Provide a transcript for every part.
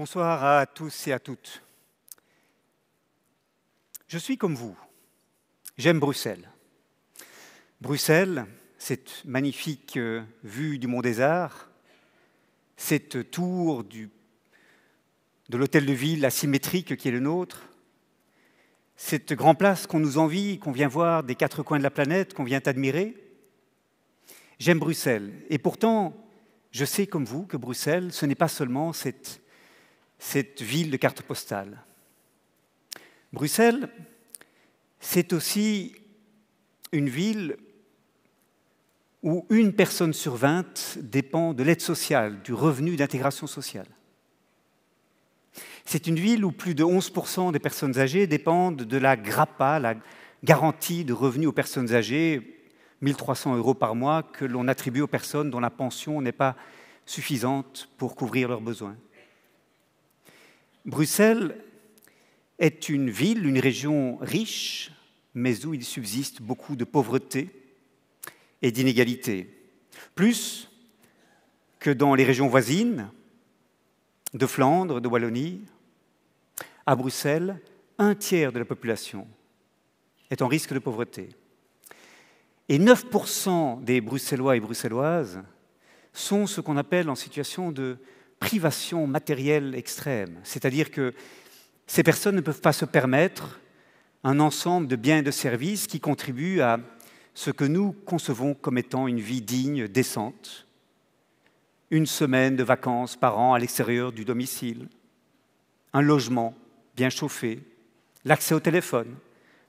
Bonsoir à tous et à toutes. Je suis comme vous. J'aime Bruxelles. Bruxelles, cette magnifique euh, vue du Mont des Arts, cette tour de l'hôtel de ville asymétrique qui est le nôtre, cette grande place qu'on nous envie, qu'on vient voir des quatre coins de la planète, qu'on vient admirer. J'aime Bruxelles. Et pourtant, je sais comme vous que Bruxelles, ce n'est pas seulement cette cette ville de carte postale. Bruxelles, c'est aussi une ville où une personne sur vingt dépend de l'aide sociale, du revenu d'intégration sociale. C'est une ville où plus de 11% des personnes âgées dépendent de la GRAPA, la garantie de revenus aux personnes âgées, 1300 euros par mois, que l'on attribue aux personnes dont la pension n'est pas suffisante pour couvrir leurs besoins. Bruxelles est une ville, une région riche, mais où il subsiste beaucoup de pauvreté et d'inégalité. Plus que dans les régions voisines de Flandre, de Wallonie, à Bruxelles, un tiers de la population est en risque de pauvreté. Et 9% des Bruxellois et Bruxelloises sont ce qu'on appelle en situation de privation matérielle extrême. C'est-à-dire que ces personnes ne peuvent pas se permettre un ensemble de biens et de services qui contribuent à ce que nous concevons comme étant une vie digne, décente, une semaine de vacances par an à l'extérieur du domicile, un logement bien chauffé, l'accès au téléphone,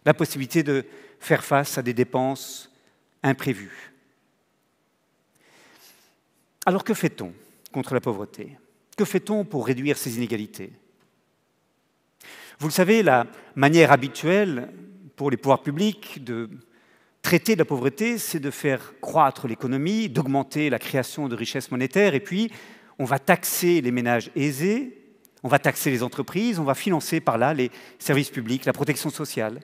la possibilité de faire face à des dépenses imprévues. Alors que fait-on contre la pauvreté Que fait-on pour réduire ces inégalités Vous le savez, la manière habituelle pour les pouvoirs publics de traiter de la pauvreté, c'est de faire croître l'économie, d'augmenter la création de richesses monétaires, et puis on va taxer les ménages aisés, on va taxer les entreprises, on va financer par là les services publics, la protection sociale,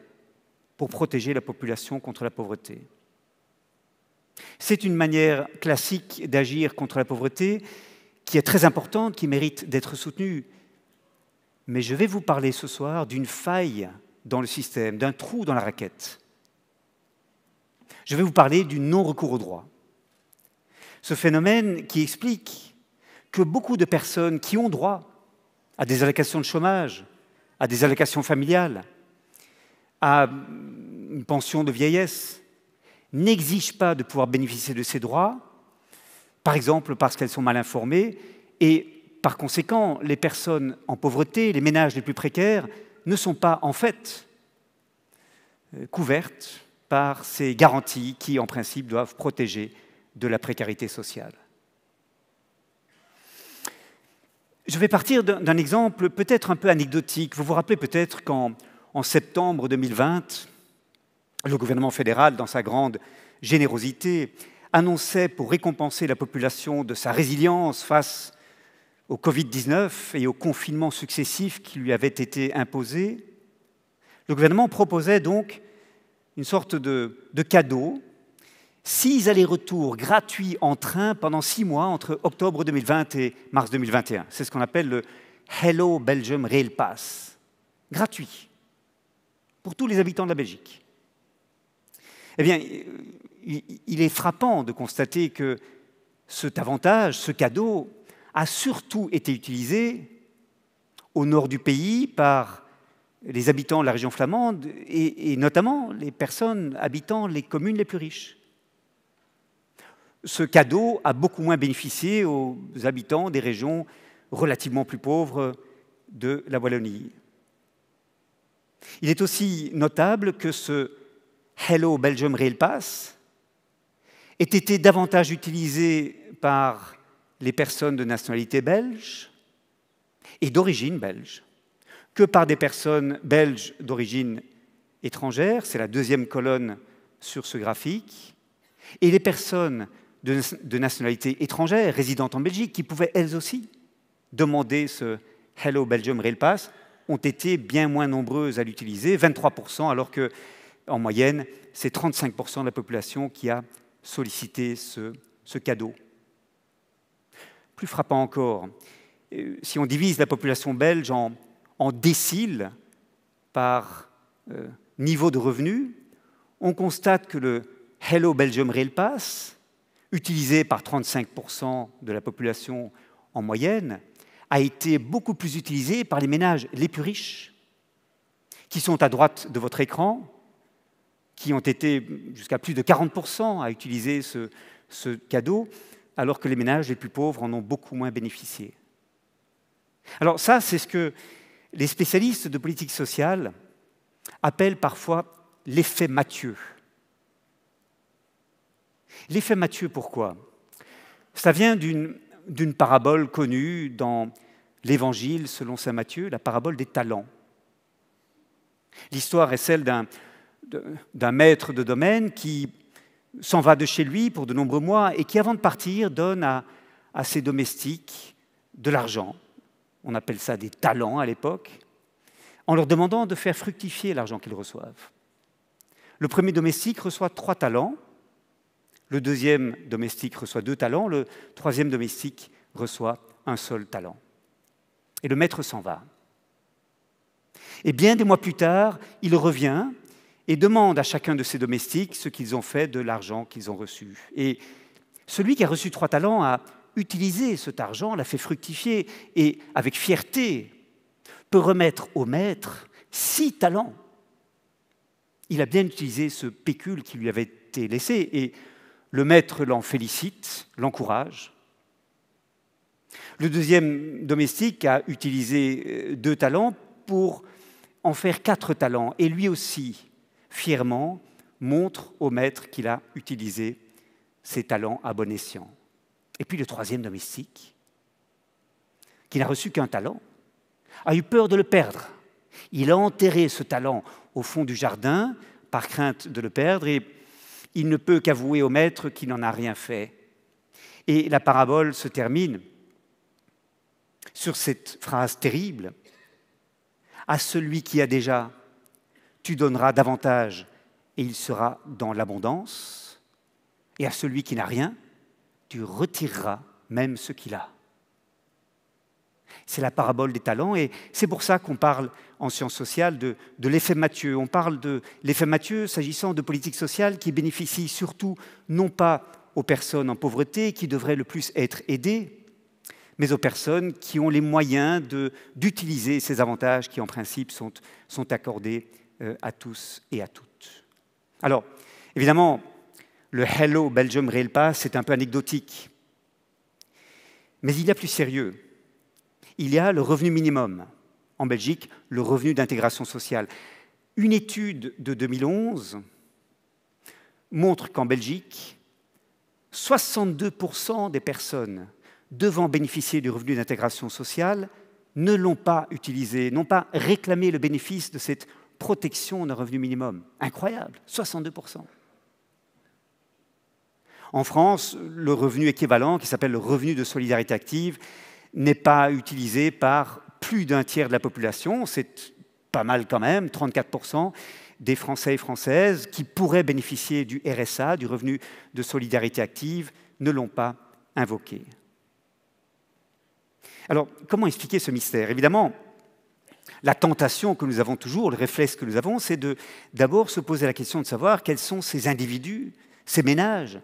pour protéger la population contre la pauvreté. C'est une manière classique d'agir contre la pauvreté qui est très importante, qui mérite d'être soutenue. Mais je vais vous parler ce soir d'une faille dans le système, d'un trou dans la raquette. Je vais vous parler du non-recours au droit. Ce phénomène qui explique que beaucoup de personnes qui ont droit à des allocations de chômage, à des allocations familiales, à une pension de vieillesse, n'exigent pas de pouvoir bénéficier de ces droits par exemple parce qu'elles sont mal informées, et par conséquent, les personnes en pauvreté, les ménages les plus précaires, ne sont pas en fait euh, couvertes par ces garanties qui, en principe, doivent protéger de la précarité sociale. Je vais partir d'un exemple peut-être un peu anecdotique. Vous vous rappelez peut-être qu'en en septembre 2020, le gouvernement fédéral, dans sa grande générosité, annonçait pour récompenser la population de sa résilience face au Covid-19 et aux confinements successifs qui lui avaient été imposés, le gouvernement proposait donc une sorte de, cadeau, six allers-retours gratuits en train pendant six mois entre octobre 2020 et mars 2021. C'est ce qu'on appelle le Hello Belgium Rail Pass, gratuit pour tous les habitants de la Belgique. Eh bien, il est frappant de constater que cet avantage, ce cadeau, a surtout été utilisé au nord du pays par les habitants de la région flamande et, notamment les personnes habitant les communes les plus riches. Ce cadeau a beaucoup moins bénéficié aux habitants des régions relativement plus pauvres de la Wallonie. Il est aussi notable que ce Hello Belgium Rail Pass aient été davantage utilisés par les personnes de nationalité belge et d'origine belge que par des personnes belges d'origine étrangère, c'est la deuxième colonne sur ce graphique, et les personnes de, nationalité étrangère résidentes en Belgique qui pouvaient elles aussi demander ce Hello Belgium Rail Pass ont été bien moins nombreuses à l'utiliser, 23%, alors que en moyenne, c'est 35% de la population qui a solliciter ce, cadeau. Plus frappant encore, euh, si on divise la population belge en, déciles par euh, niveau de revenus, on constate que le Hello Belgium Rail Pass, utilisé par 35% de la population en moyenne, a été beaucoup plus utilisé par les ménages les plus riches, qui sont à droite de votre écran, qui ont été jusqu'à plus de 40% à utiliser ce, cadeau, alors que les ménages les plus pauvres en ont beaucoup moins bénéficié. Alors ça, c'est ce que les spécialistes de politique sociale appellent parfois l'effet Mathieu. L'effet Matthieu, pourquoi Ça vient d'une parabole connue dans l'Évangile selon Saint Matthieu, la parabole des talents. L'histoire est celle d'un d'un maître de domaine qui s'en va de chez lui pour de nombreux mois et qui, avant de partir, donne à, ses domestiques de l'argent. On appelle ça des talents à l'époque, en leur demandant de faire fructifier l'argent qu'ils reçoivent. Le premier domestique reçoit trois talents, le deuxième domestique reçoit deux talents, le troisième domestique reçoit un seul talent. Et le maître s'en va. Et bien des mois plus tard, il revient et demande à chacun de ses domestiques ce qu'ils ont fait de l'argent qu'ils ont reçu. Et celui qui a reçu trois talents a utilisé cet argent, l'a fait fructifier et, avec fierté, peut remettre au maître six talents. Il a bien utilisé ce pécule qui lui avait été laissé et le maître l'en félicite, l'encourage. Le deuxième domestique a utilisé euh, deux talents pour en faire quatre talents et lui aussi fièrement, montre au maître qu'il a utilisé ses talents à bon escient. Et puis le troisième domestique, qui n'a reçu qu'un talent, a eu peur de le perdre. Il a enterré ce talent au fond du jardin par crainte de le perdre et il ne peut qu'avouer au maître qu'il n'en a rien fait. Et la parabole se termine sur cette phrase terrible. À celui qui a déjà, tu donneras davantage et il sera dans l'abondance. Et à celui qui n'a rien, tu retireras même ce qu'il a. C'est la parabole des talents et c'est pour ça qu'on parle en sciences sociales de, l'effet Mathieu. On parle de l'effet Mathieu s'agissant de politique sociale qui bénéficie surtout non pas aux personnes en pauvreté qui devraient le plus être aidées, mais aux personnes qui ont les moyens d'utiliser ces avantages qui en principe sont accordés euh, à tous et à toutes. Alors, évidemment, le Hello Belgium Rail Pass, c'est un peu anecdotique. Mais il y a plus sérieux. Il y a le revenu minimum en Belgique, le revenu d'intégration sociale. Une étude de 2011 montre qu'en Belgique, 62% des personnes devant bénéficier du revenu d'intégration sociale ne l'ont pas utilisé, n'ont pas réclamé le bénéfice de cette protection d'un revenu minimum. Incroyable, 62%. En France, le revenu équivalent, qui s'appelle le revenu de solidarité active, n'est pas utilisé par plus d'un tiers de la population. C'est pas mal quand même, 34% des Français et Françaises qui pourraient bénéficier du RSA, du revenu de solidarité active, ne l'ont pas invoqué. Alors, comment expliquer ce mystère Évidemment, la tentation que nous avons toujours, le réflexe que nous avons, c'est de d'abord se poser la question de savoir quels sont ces individus, ces ménages,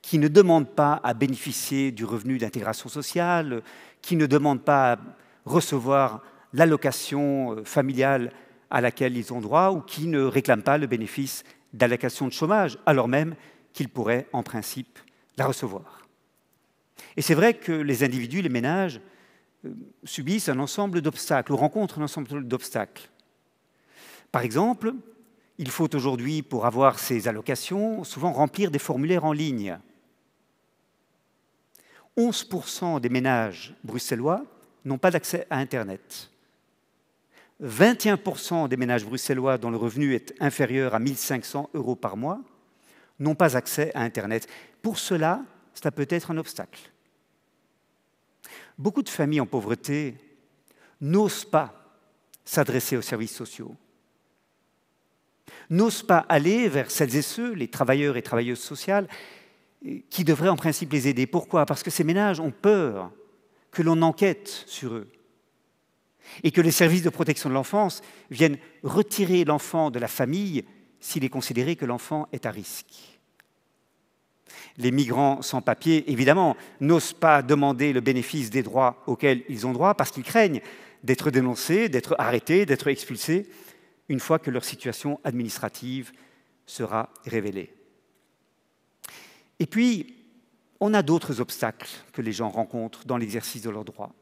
qui ne demandent pas à bénéficier du revenu d'intégration sociale, qui ne demandent pas à recevoir l'allocation euh, familiale à laquelle ils ont droit ou qui ne réclament pas le bénéfice d'allocation de chômage, alors même qu'ils pourraient en principe la recevoir. Et c'est vrai que les individus, les ménages, euh, subissent un ensemble d'obstacles ou rencontrent un ensemble d'obstacles. Par exemple, il faut aujourd'hui, pour avoir ces allocations, souvent remplir des formulaires en ligne. 11% des ménages bruxellois n'ont pas d'accès à Internet. 21% des ménages bruxellois dont le revenu est inférieur à 1500 euros par mois n'ont pas accès à Internet. Pour cela, cela peut être un obstacle. Beaucoup de familles en pauvreté n'osent pas s'adresser aux services sociaux, n'osent pas aller vers celles et ceux, les travailleurs et travailleuses sociales, qui devraient en principe les aider. Pourquoi Parce que ces ménages ont peur que l'on enquête sur eux et que les services de protection de l'enfance viennent retirer l'enfant de la famille s'il est considéré que l'enfant est à risque. Les migrants sans papier, évidemment, n'osent pas demander le bénéfice des droits auxquels ils ont droit parce qu'ils craignent d'être dénoncés, d'être arrêtés, d'être expulsés, une fois que leur situation administrative sera révélée. Et puis, on a d'autres obstacles que les gens rencontrent dans l'exercice de leurs droits.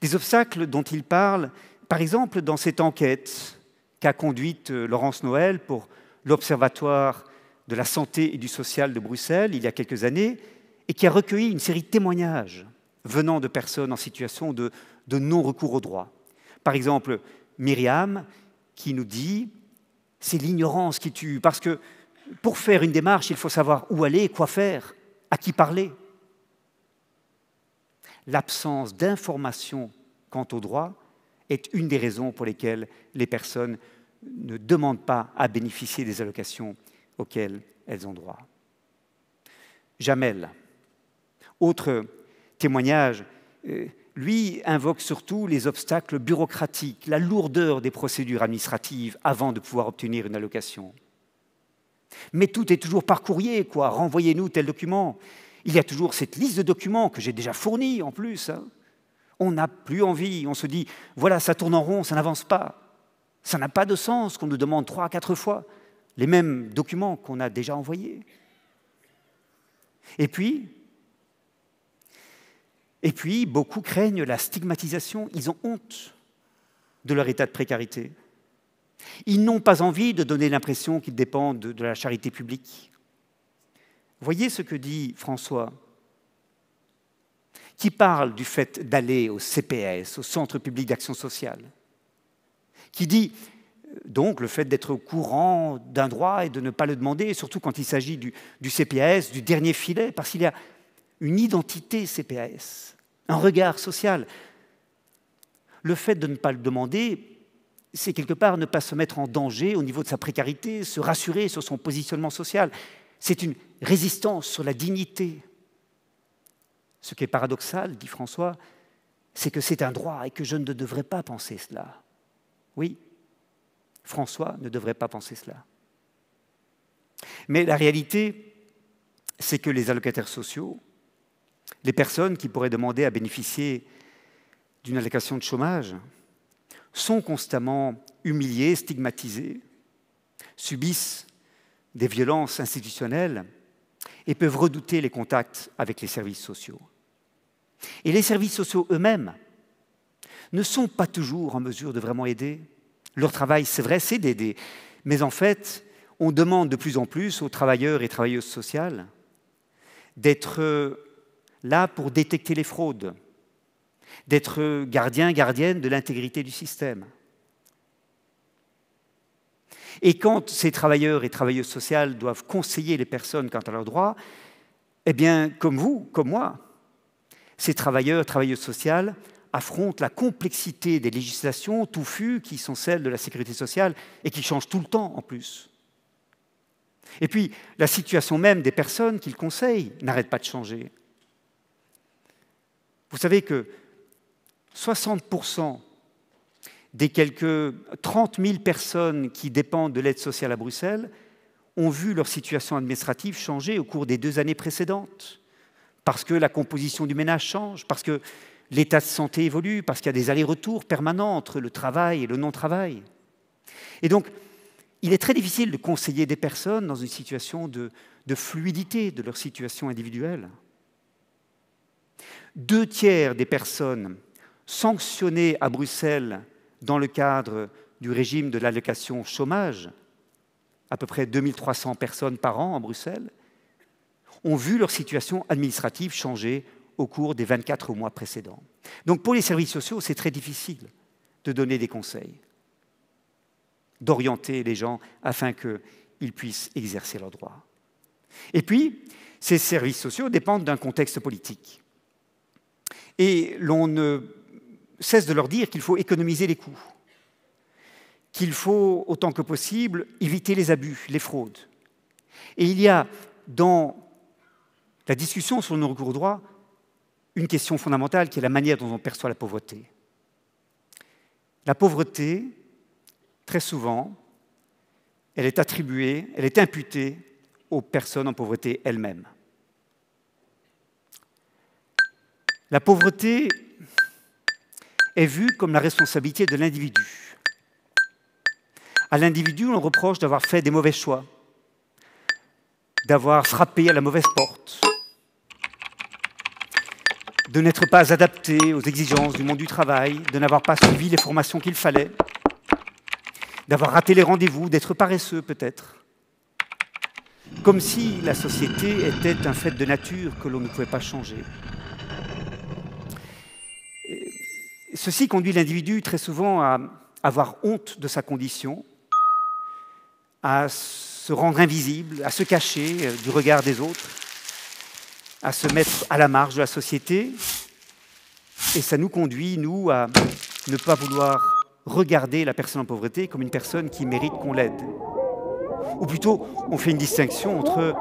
Des obstacles dont ils parlent, par exemple, dans cette enquête qu'a conduite euh, Laurence Noël pour l'Observatoire de la santé et du social de Bruxelles il y a quelques années, et qui a recueilli une série de témoignages venant de personnes en situation de, non-recours au droit. Par exemple, Myriam, qui nous dit, c'est l'ignorance qui tue, parce que pour faire une démarche, il faut savoir où aller, quoi faire, à qui parler. L'absence d'information quant au droit est une des raisons pour lesquelles les personnes ne demandent pas à bénéficier des allocations auxquelles elles ont droit. Jamel, autre témoignage, euh, lui invoque surtout les obstacles bureaucratiques, la lourdeur des procédures administratives avant de pouvoir obtenir une allocation. Mais tout est toujours par courrier, quoi. Renvoyez-nous tel document. Il y a toujours cette liste de documents que j'ai déjà fournie en plus. Hein. On n'a plus envie. On se dit, voilà, ça tourne en rond, ça n'avance pas. Ça n'a pas de sens qu'on nous demande trois à quatre fois les mêmes documents qu'on a déjà envoyés. Et puis, et puis, beaucoup craignent la stigmatisation, ils ont honte de leur état de précarité. Ils n'ont pas envie de donner l'impression qu'ils dépendent de la charité publique. Voyez ce que dit François, qui parle du fait d'aller au CPS, au Centre public d'action sociale, qui dit donc le fait d'être au courant d'un droit et de ne pas le demander, surtout quand il s'agit du, du, CPAS, du dernier filet, parce qu'il y a une identité CPAS, un regard social. Le fait de ne pas le demander, c'est quelque part ne pas se mettre en danger au niveau de sa précarité, se rassurer sur son positionnement social. C'est une résistance sur la dignité. Ce qui est paradoxal, dit François, c'est que c'est un droit et que je ne devrais pas penser cela. Oui, François ne devrait pas penser cela. Mais la réalité, c'est que les allocataires sociaux, les personnes qui pourraient demander à bénéficier d'une allocation de chômage, sont constamment humiliés, stigmatisés, subissent des violences institutionnelles et peuvent redouter les contacts avec les services sociaux. Et les services sociaux eux-mêmes ne sont pas toujours en mesure de vraiment aider. Leur travail, c'est vrai, c'est d'aider. Mais en fait, on demande de plus en plus aux travailleurs et travailleuses sociales d'être euh, là pour détecter les fraudes, d'être euh, gardiens, gardiennes de l'intégrité du système. Et quand ces travailleurs et travailleuses sociales doivent conseiller les personnes quant à leurs droits, eh bien, comme vous, comme moi, ces travailleurs, travailleuses sociales affronte la complexité des législations touffues qui sont celles de la sécurité sociale et qui changent tout le temps en plus. Et puis, la situation même des personnes qu'ils conseillent n'arrête pas de changer. Vous savez que 60% des quelques 30 000 personnes qui dépendent de l'aide sociale à Bruxelles ont vu leur situation administrative changer au cours des deux années précédentes, parce que la composition du ménage change, parce que l'état de santé évolue, parce qu'il y a des allers-retours permanents entre le travail et le non-travail. Et donc, il est très difficile de conseiller des personnes dans une situation de, fluidité de leur situation individuelle. Deux tiers des personnes sanctionnées à Bruxelles dans le cadre du régime de l'allocation chômage, à peu près 2300 personnes par an à Bruxelles, ont vu leur situation administrative changer au cours des 24 mois précédents. Donc pour les services sociaux, c'est très difficile de donner des conseils, d'orienter les gens afin qu'ils puissent exercer leurs droits. Et puis, ces services sociaux dépendent d'un contexte politique. Et l'on ne cesse de leur dire qu'il faut économiser les coûts, qu'il faut autant que possible éviter les abus, les fraudes. Et il y a dans la discussion sur nos recours droits une question fondamentale qui est la manière dont on perçoit la pauvreté. La pauvreté, très souvent, elle est attribuée, elle est imputée aux personnes en pauvreté elles-mêmes. La pauvreté est vue comme la responsabilité de l'individu. À l'individu, on reproche d'avoir fait des mauvais choix, d'avoir frappé à la mauvaise porte, de n'être pas adapté aux exigences du monde du travail, de n'avoir pas suivi les formations qu'il fallait, d'avoir raté les rendez-vous, d'être paresseux peut-être. Comme si la société était un fait de nature que l'on ne pouvait pas changer. Ceci conduit l'individu très souvent à avoir honte de sa condition, à se rendre invisible, à se cacher euh, du regard des autres, à se mettre à la marge de la société, et ça nous conduit, nous, à ne pas vouloir regarder la personne en pauvreté comme une personne qui mérite qu'on l'aide. Ou plutôt, on fait une distinction entre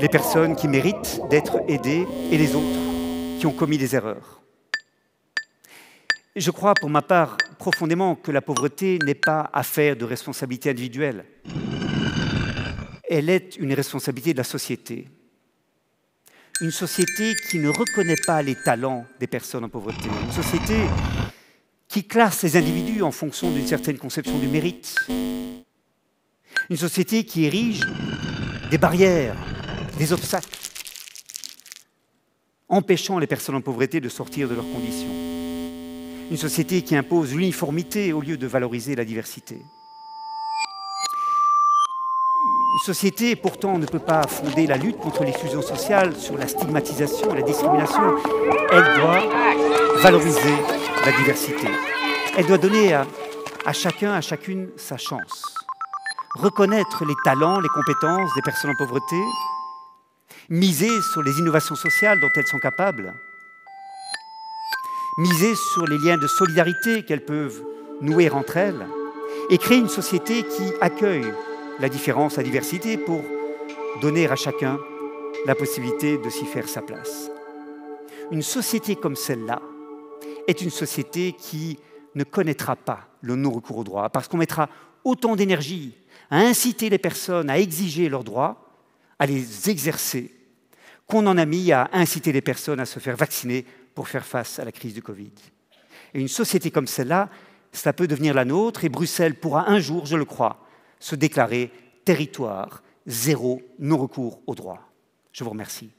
les personnes qui méritent d'être aidées et les autres qui ont commis des erreurs. Je crois pour ma part profondément que la pauvreté n'est pas affaire de responsabilité individuelle. Elle est une responsabilité de la société une société qui ne reconnaît pas les talents des personnes en pauvreté, une société qui classe les individus en fonction d'une certaine conception du mérite, une société qui érige des barrières, des obstacles, empêchant les personnes en pauvreté de sortir de leurs conditions, une société qui impose l'uniformité au lieu de valoriser la diversité. société, pourtant, ne peut pas fonder la lutte contre l'exclusion sociale sur la stigmatisation et la discrimination. Elle doit valoriser la diversité. Elle doit donner à chacun, à chacune, sa chance. Reconnaître les talents, les compétences des personnes en pauvreté, miser sur les innovations sociales dont elles sont capables, miser sur les liens de solidarité qu'elles peuvent nouer entre elles, et créer une société qui accueille la différence, la diversité, pour donner à chacun la possibilité de s'y faire sa place. Une société comme celle-là est une société qui ne connaîtra pas le non-recours au droit, parce qu'on mettra autant d'énergie à inciter les personnes à exiger leurs droits, à les exercer, qu'on en a mis à inciter les personnes à se faire vacciner pour faire face à la crise du Covid. Et une société comme celle-là, ça peut devenir la nôtre, et Bruxelles pourra un jour, je le crois, se déclarer territoire zéro non-recours au droit. Je vous remercie.